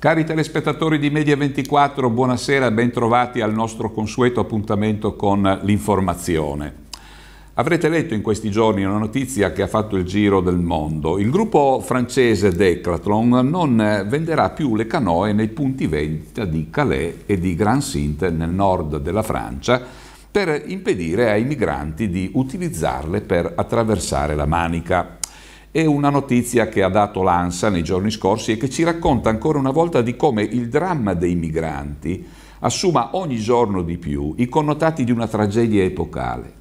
Cari telespettatori di Media24, buonasera e bentrovati al nostro consueto appuntamento con l'informazione. Avrete letto in questi giorni una notizia che ha fatto il giro del mondo. Il gruppo francese Decathlon non venderà più le canoe nei punti vendita di Calais e di Grand Sint nel nord della Francia per impedire ai migranti di utilizzarle per attraversare la Manica. È una notizia che ha dato l'ANSA nei giorni scorsi e che ci racconta ancora una volta di come il dramma dei migranti assuma ogni giorno di più i connotati di una tragedia epocale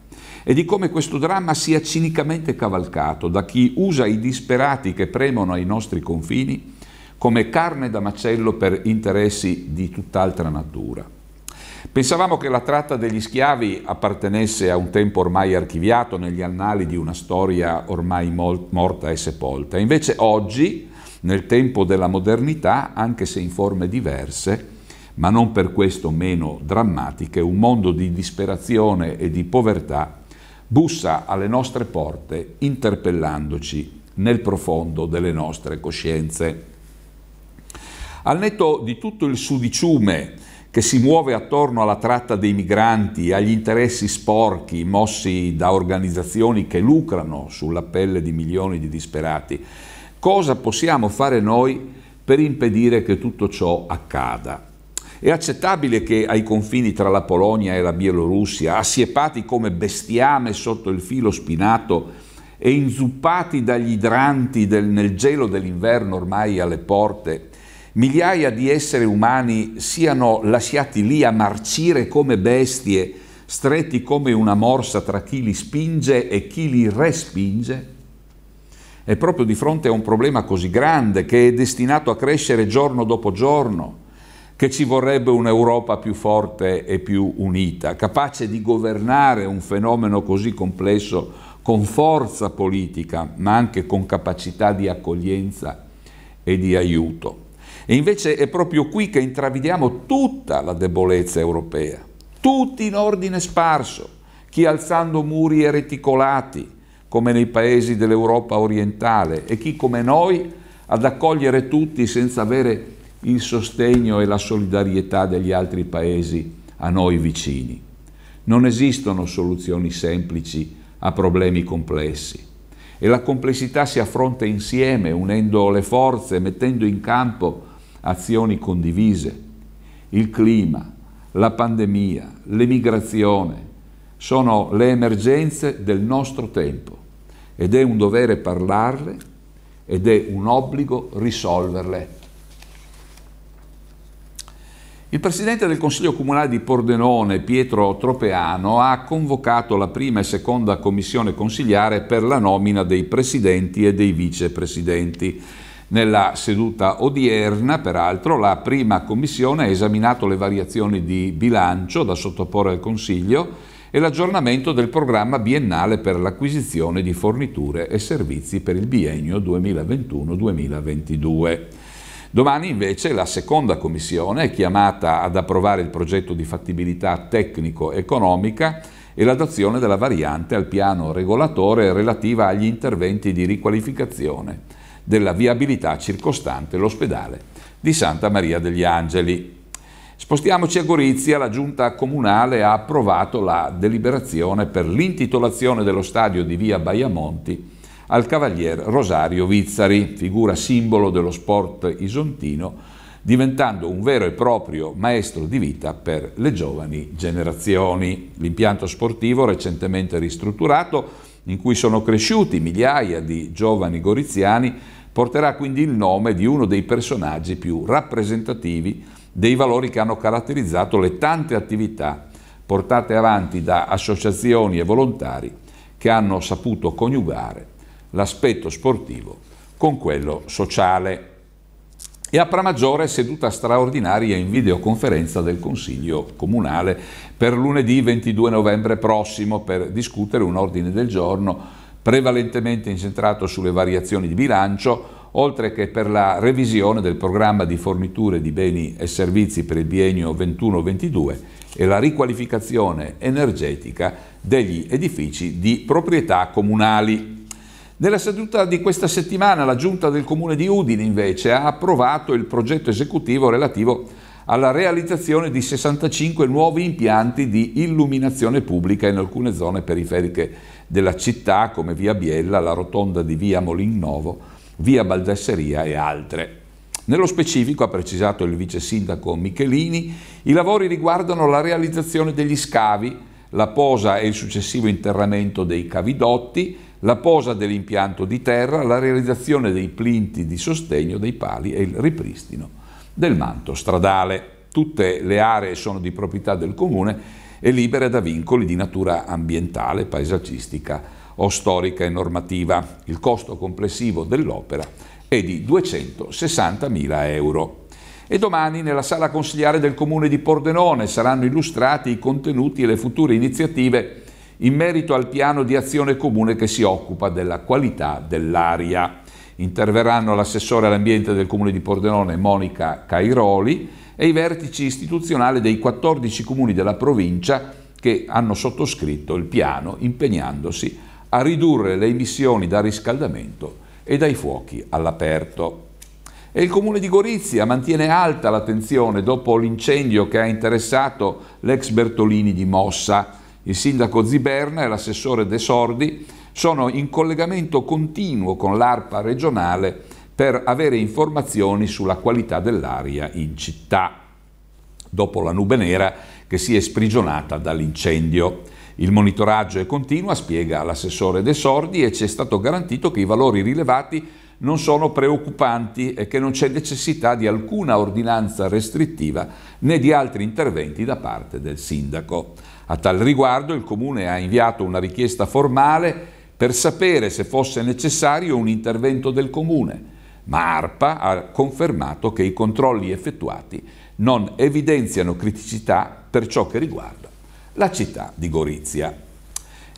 e di come questo dramma sia cinicamente cavalcato da chi usa i disperati che premono ai nostri confini come carne da macello per interessi di tutt'altra natura. Pensavamo che la tratta degli schiavi appartenesse a un tempo ormai archiviato negli annali di una storia ormai morta e sepolta. Invece oggi, nel tempo della modernità, anche se in forme diverse, ma non per questo meno drammatiche, un mondo di disperazione e di povertà bussa alle nostre porte interpellandoci nel profondo delle nostre coscienze. Al netto di tutto il sudiciume che si muove attorno alla tratta dei migranti, agli interessi sporchi mossi da organizzazioni che lucrano sulla pelle di milioni di disperati. Cosa possiamo fare noi per impedire che tutto ciò accada? È accettabile che ai confini tra la Polonia e la Bielorussia, assiepati come bestiame sotto il filo spinato e inzuppati dagli idranti del, nel gelo dell'inverno ormai alle porte, migliaia di esseri umani siano lasciati lì a marcire come bestie, stretti come una morsa tra chi li spinge e chi li respinge? È proprio di fronte a un problema così grande che è destinato a crescere giorno dopo giorno che ci vorrebbe un'Europa più forte e più unita, capace di governare un fenomeno così complesso con forza politica, ma anche con capacità di accoglienza e di aiuto. E invece è proprio qui che intravediamo tutta la debolezza europea, tutti in ordine sparso, chi alzando muri e reticolati, come nei paesi dell'Europa orientale, e chi come noi ad accogliere tutti senza avere il sostegno e la solidarietà degli altri paesi a noi vicini. Non esistono soluzioni semplici a problemi complessi e la complessità si affronta insieme, unendo le forze, mettendo in campo azioni condivise, il clima, la pandemia, l'emigrazione, sono le emergenze del nostro tempo ed è un dovere parlarle ed è un obbligo risolverle. Il presidente del Consiglio Comunale di Pordenone, Pietro Tropeano, ha convocato la prima e seconda commissione consiliare per la nomina dei presidenti e dei vicepresidenti. Nella seduta odierna, peraltro, la prima commissione ha esaminato le variazioni di bilancio da sottoporre al Consiglio e l'aggiornamento del programma biennale per l'acquisizione di forniture e servizi per il biennio 2021-2022. Domani invece la seconda commissione è chiamata ad approvare il progetto di fattibilità tecnico-economica e l'adozione della variante al piano regolatore relativa agli interventi di riqualificazione della viabilità circostante l'ospedale di Santa Maria degli Angeli. Spostiamoci a Gorizia, la giunta comunale ha approvato la deliberazione per l'intitolazione dello stadio di via Baiamonti al cavalier Rosario Vizzari, figura simbolo dello sport isontino, diventando un vero e proprio maestro di vita per le giovani generazioni. L'impianto sportivo recentemente ristrutturato, in cui sono cresciuti migliaia di giovani goriziani, porterà quindi il nome di uno dei personaggi più rappresentativi dei valori che hanno caratterizzato le tante attività portate avanti da associazioni e volontari che hanno saputo coniugare l'aspetto sportivo con quello sociale. E a Pramaggiore seduta straordinaria in videoconferenza del Consiglio Comunale per lunedì 22 novembre prossimo per discutere un ordine del giorno prevalentemente incentrato sulle variazioni di bilancio, oltre che per la revisione del programma di forniture di beni e servizi per il biennio 21-22 e la riqualificazione energetica degli edifici di proprietà comunali. Nella seduta di questa settimana la Giunta del Comune di Udine invece ha approvato il progetto esecutivo relativo alla realizzazione di 65 nuovi impianti di illuminazione pubblica in alcune zone periferiche della città come via Biella, la rotonda di via Molin Novo, via Baldasseria e altre. Nello specifico, ha precisato il vice sindaco Michelini, i lavori riguardano la realizzazione degli scavi, la posa e il successivo interramento dei cavidotti, la posa dell'impianto di terra, la realizzazione dei plinti di sostegno dei pali e il ripristino del manto stradale. Tutte le aree sono di proprietà del comune e libere da vincoli di natura ambientale, paesaggistica o storica e normativa. Il costo complessivo dell'opera è di 260.000 euro. E domani nella sala consigliare del comune di Pordenone saranno illustrati i contenuti e le future iniziative in merito al piano di azione comune che si occupa della qualità dell'aria. Interverranno l'assessore all'ambiente del comune di Pordenone Monica Cairoli, e i vertici istituzionali dei 14 comuni della provincia che hanno sottoscritto il piano impegnandosi a ridurre le emissioni da riscaldamento e dai fuochi all'aperto. E il comune di Gorizia mantiene alta l'attenzione dopo l'incendio che ha interessato l'ex Bertolini di Mossa. Il sindaco Ziberna e l'assessore De Sordi sono in collegamento continuo con l'ARPA regionale per avere informazioni sulla qualità dell'aria in città, dopo la nube nera che si è sprigionata dall'incendio. Il monitoraggio è continuo, spiega l'assessore De Sordi, e ci è stato garantito che i valori rilevati non sono preoccupanti e che non c'è necessità di alcuna ordinanza restrittiva né di altri interventi da parte del sindaco. A tal riguardo il Comune ha inviato una richiesta formale per sapere se fosse necessario un intervento del Comune ma ARPA ha confermato che i controlli effettuati non evidenziano criticità per ciò che riguarda la città di Gorizia.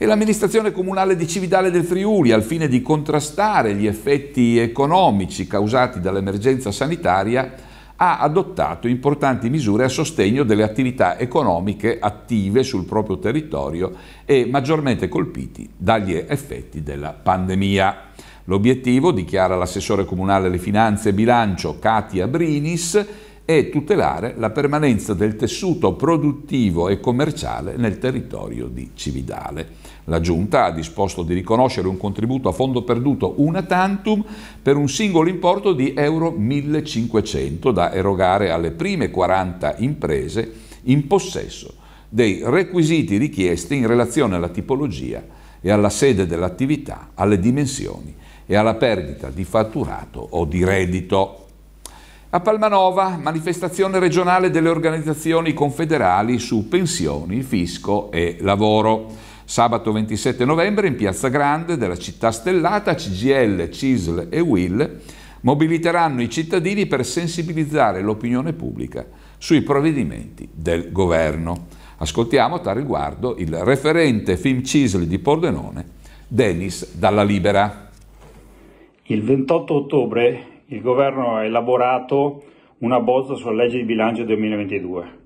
E l'amministrazione comunale di Cividale del Friuli, al fine di contrastare gli effetti economici causati dall'emergenza sanitaria, ha adottato importanti misure a sostegno delle attività economiche attive sul proprio territorio e maggiormente colpiti dagli effetti della pandemia. L'obiettivo, dichiara l'assessore comunale alle finanze e bilancio Katia Brinis, è tutelare la permanenza del tessuto produttivo e commerciale nel territorio di Cividale. La Giunta ha disposto di riconoscere un contributo a fondo perduto una tantum per un singolo importo di euro 1500 da erogare alle prime 40 imprese in possesso dei requisiti richiesti in relazione alla tipologia e alla sede dell'attività, alle dimensioni e alla perdita di fatturato o di reddito. A Palmanova, manifestazione regionale delle organizzazioni confederali su pensioni, fisco e lavoro. Sabato 27 novembre in Piazza Grande della città stellata CGL, CISL e WIL mobiliteranno i cittadini per sensibilizzare l'opinione pubblica sui provvedimenti del governo. Ascoltiamo a tal riguardo il referente FIM CISL di Pordenone, Denis Dalla Libera. Il 28 ottobre il governo ha elaborato una bozza sulla legge di bilancio 2022.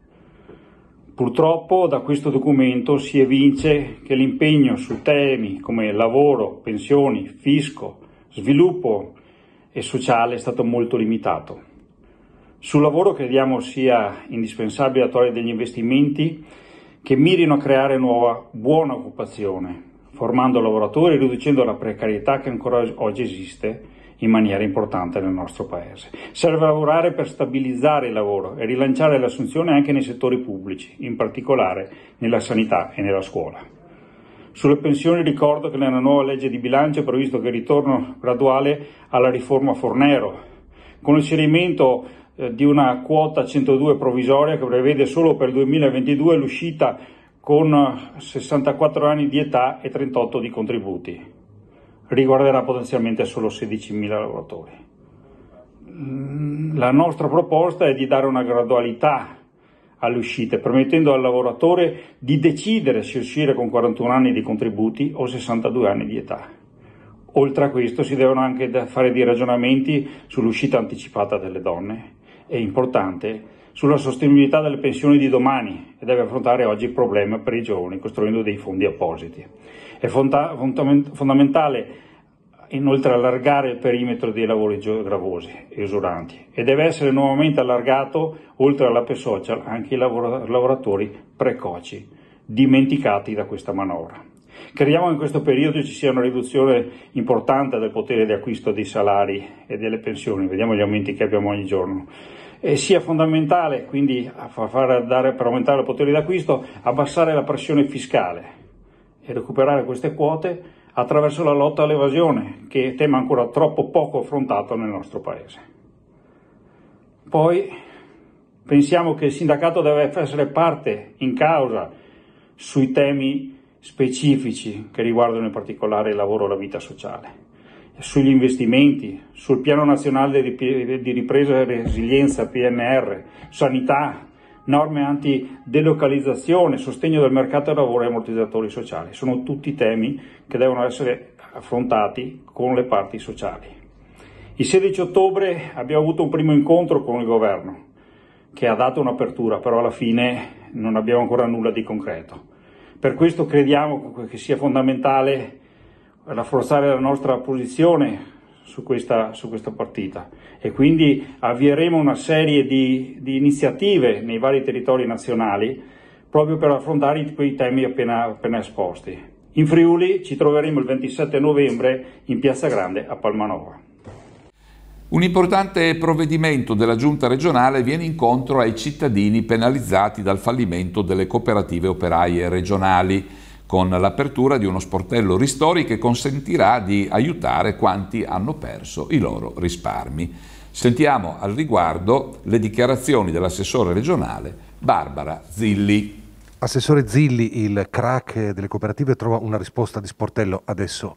Purtroppo da questo documento si evince che l'impegno su temi come lavoro, pensioni, fisco, sviluppo e sociale è stato molto limitato. Sul lavoro crediamo sia indispensabile attuare degli investimenti che mirino a creare nuova buona occupazione, formando lavoratori e riducendo la precarietà che ancora oggi esiste in maniera importante nel nostro Paese. Serve lavorare per stabilizzare il lavoro e rilanciare l'assunzione anche nei settori pubblici, in particolare nella sanità e nella scuola. Sulle pensioni ricordo che nella nuova legge di bilancio è previsto che il ritorno graduale alla riforma Fornero, con l'inserimento eh, di una quota 102 provvisoria che prevede solo per il 2022 l'uscita con 64 anni di età e 38 di contributi. Riguarderà potenzialmente solo 16.000 lavoratori. La nostra proposta è di dare una gradualità alle uscite, permettendo al lavoratore di decidere se uscire con 41 anni di contributi o 62 anni di età. Oltre a questo si devono anche fare dei ragionamenti sull'uscita anticipata delle donne. È importante sulla sostenibilità delle pensioni di domani e deve affrontare oggi il problema per i giovani costruendo dei fondi appositi. È fonda- fondamentale inoltre allargare il perimetro dei lavori gravosi e usuranti e deve essere nuovamente allargato, oltre all'app social, anche i lavora- lavoratori precoci, dimenticati da questa manovra. Crediamo che in questo periodo ci sia una riduzione importante del potere di acquisto dei salari e delle pensioni, vediamo gli aumenti che abbiamo ogni giorno eh, sia fondamentale, quindi a far dare, per aumentare il potere d'acquisto, abbassare la pressione fiscale e recuperare queste quote attraverso la lotta all'evasione, che è tema ancora troppo poco affrontato nel nostro Paese. Poi pensiamo che il sindacato deve essere parte in causa sui temi specifici che riguardano in particolare il lavoro e la vita sociale sugli investimenti, sul piano nazionale di ripresa e resilienza PNR, sanità, norme anti-delocalizzazione, sostegno del mercato del lavoro e ammortizzatori sociali. Sono tutti temi che devono essere affrontati con le parti sociali. Il 16 ottobre abbiamo avuto un primo incontro con il governo che ha dato un'apertura, però alla fine non abbiamo ancora nulla di concreto. Per questo crediamo che sia fondamentale rafforzare la nostra posizione su questa, su questa, partita e quindi avvieremo una serie di, di, iniziative nei vari territori nazionali proprio per affrontare quei temi appena, appena esposti. In Friuli ci troveremo il 27 novembre in Piazza Grande a Palmanova. Un importante provvedimento della Giunta regionale viene incontro ai cittadini penalizzati dal fallimento delle cooperative operaie regionali con l'apertura di uno sportello ristori che consentirà di aiutare quanti hanno perso i loro risparmi. Sentiamo al riguardo le dichiarazioni dell'assessore regionale Barbara Zilli. Assessore Zilli, il crack delle cooperative trova una risposta di sportello adesso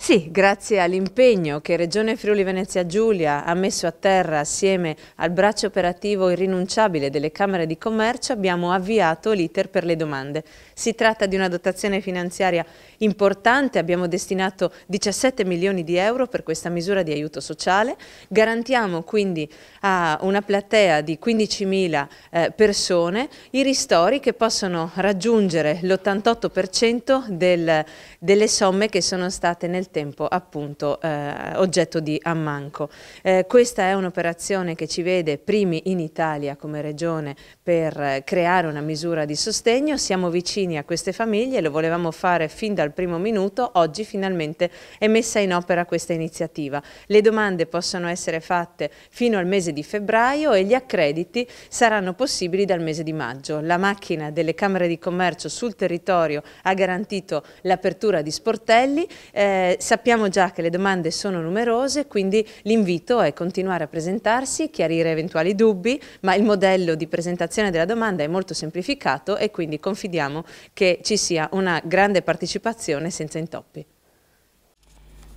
sì, grazie all'impegno che Regione Friuli Venezia Giulia ha messo a terra assieme al braccio operativo irrinunciabile delle Camere di Commercio abbiamo avviato l'iter per le domande. Si tratta di una dotazione finanziaria importante, abbiamo destinato 17 milioni di euro per questa misura di aiuto sociale, garantiamo quindi a una platea di 15 mila eh, persone i ristori che possono raggiungere l'88% del, delle somme che sono state nel tempo appunto eh, oggetto di ammanco. Eh, questa è un'operazione che ci vede primi in Italia come regione per eh, creare una misura di sostegno, siamo vicini a queste famiglie, lo volevamo fare fin dal primo minuto, oggi finalmente è messa in opera questa iniziativa. Le domande possono essere fatte fino al mese di febbraio e gli accrediti saranno possibili dal mese di maggio. La macchina delle Camere di Commercio sul territorio ha garantito l'apertura di sportelli, eh, sappiamo già che le domande sono numerose, quindi l'invito è continuare a presentarsi, chiarire eventuali dubbi, ma il modello di presentazione della domanda è molto semplificato e quindi confidiamo che ci sia una grande partecipazione senza intoppi.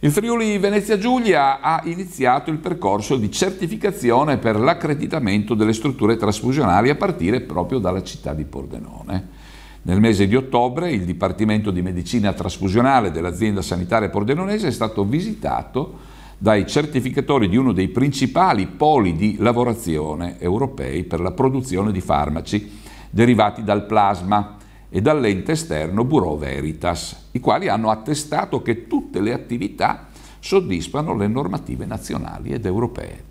Il Friuli Venezia Giulia ha iniziato il percorso di certificazione per l'accreditamento delle strutture trasfusionali a partire proprio dalla città di Pordenone. Nel mese di ottobre il Dipartimento di Medicina Trasfusionale dell'azienda sanitaria pordenonese è stato visitato dai certificatori di uno dei principali poli di lavorazione europei per la produzione di farmaci derivati dal plasma e dall'ente esterno Bureau Veritas, i quali hanno attestato che tutte le attività soddisfano le normative nazionali ed europee.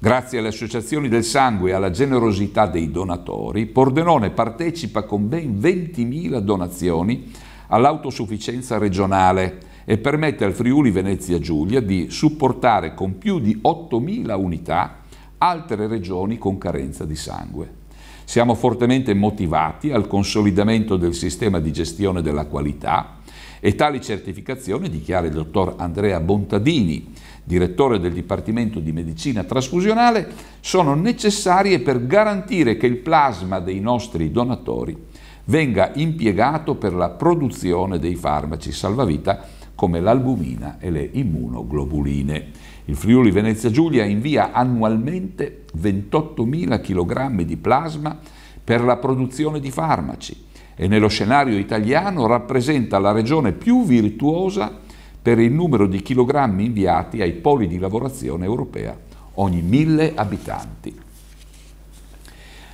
Grazie alle associazioni del sangue e alla generosità dei donatori, Pordenone partecipa con ben 20.000 donazioni all'autosufficienza regionale e permette al Friuli Venezia Giulia di supportare con più di 8.000 unità altre regioni con carenza di sangue. Siamo fortemente motivati al consolidamento del sistema di gestione della qualità e tali certificazioni, dichiara il dottor Andrea Bontadini, direttore del Dipartimento di Medicina Trasfusionale, sono necessarie per garantire che il plasma dei nostri donatori venga impiegato per la produzione dei farmaci salvavita come l'albumina e le immunoglobuline. Il Friuli Venezia Giulia invia annualmente 28.000 kg di plasma per la produzione di farmaci e nello scenario italiano rappresenta la regione più virtuosa per il numero di chilogrammi inviati ai poli di lavorazione europea ogni mille abitanti.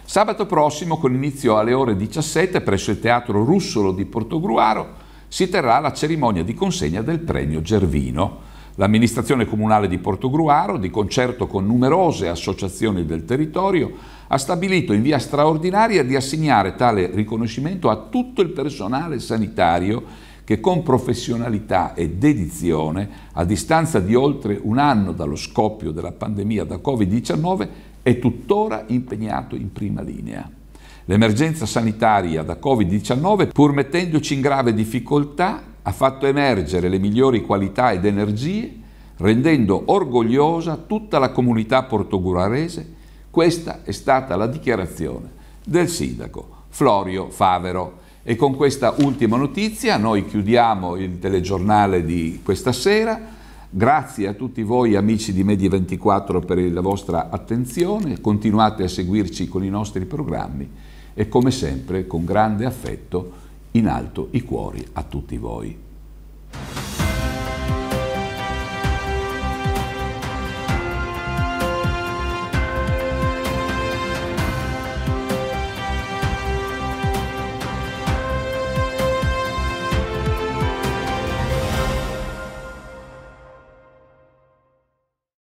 Sabato prossimo, con inizio alle ore 17 presso il Teatro Russolo di Portogruaro, si terrà la cerimonia di consegna del premio Gervino. L'amministrazione comunale di Portogruaro, di concerto con numerose associazioni del territorio, ha stabilito in via straordinaria di assegnare tale riconoscimento a tutto il personale sanitario che con professionalità e dedizione, a distanza di oltre un anno dallo scoppio della pandemia da Covid-19, è tuttora impegnato in prima linea. L'emergenza sanitaria da Covid-19, pur mettendoci in grave difficoltà, ha fatto emergere le migliori qualità ed energie, rendendo orgogliosa tutta la comunità portogurarese questa è stata la dichiarazione del sindaco Florio Favero. E con questa ultima notizia noi chiudiamo il telegiornale di questa sera. Grazie a tutti voi amici di Media24 per la vostra attenzione, continuate a seguirci con i nostri programmi e come sempre con grande affetto in alto i cuori a tutti voi.